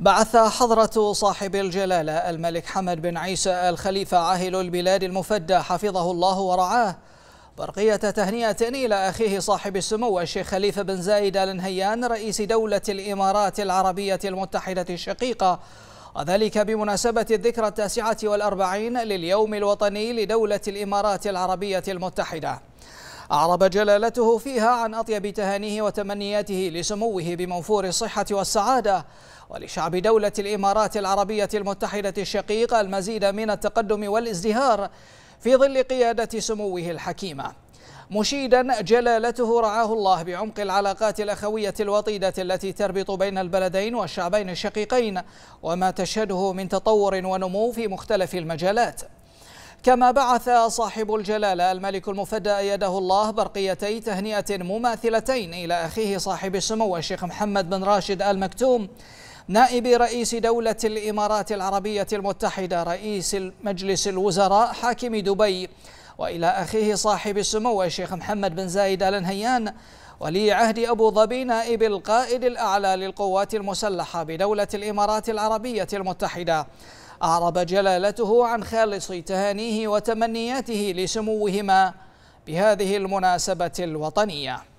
بعث حضرة صاحب الجلالة الملك حمد بن عيسى الخليفة عاهل البلاد المفدى حفظه الله ورعاه برقية تهنئة إلى أخيه صاحب السمو الشيخ خليفة بن زايد آل نهيان رئيس دولة الإمارات العربية المتحدة الشقيقة وذلك بمناسبة الذكرى التاسعة والأربعين لليوم الوطني لدولة الإمارات العربية المتحدة أعرب جلالته فيها عن أطيب تهانيه وتمنياته لسموه بموفور الصحة والسعادة ولشعب دولة الإمارات العربية المتحدة الشقيقة المزيد من التقدم والازدهار في ظل قيادة سموه الحكيمة مشيدا جلالته رعاه الله بعمق العلاقات الأخوية الوطيدة التي تربط بين البلدين والشعبين الشقيقين وما تشهده من تطور ونمو في مختلف المجالات كما بعث صاحب الجلالة الملك المفدى أيده الله برقيتي تهنئة مماثلتين إلى أخيه صاحب السمو الشيخ محمد بن راشد آل مكتوم نائب رئيس دولة الإمارات العربية المتحدة رئيس مجلس الوزراء حاكم دبي وإلى أخيه صاحب السمو الشيخ محمد بن زايد آل نهيان ولي عهد أبو ظبي نائب القائد الأعلى للقوات المسلحة بدولة الإمارات العربية المتحدة أعرب جلالته عن خالص تهانيه وتمنياته لسموهما بهذه المناسبة الوطنية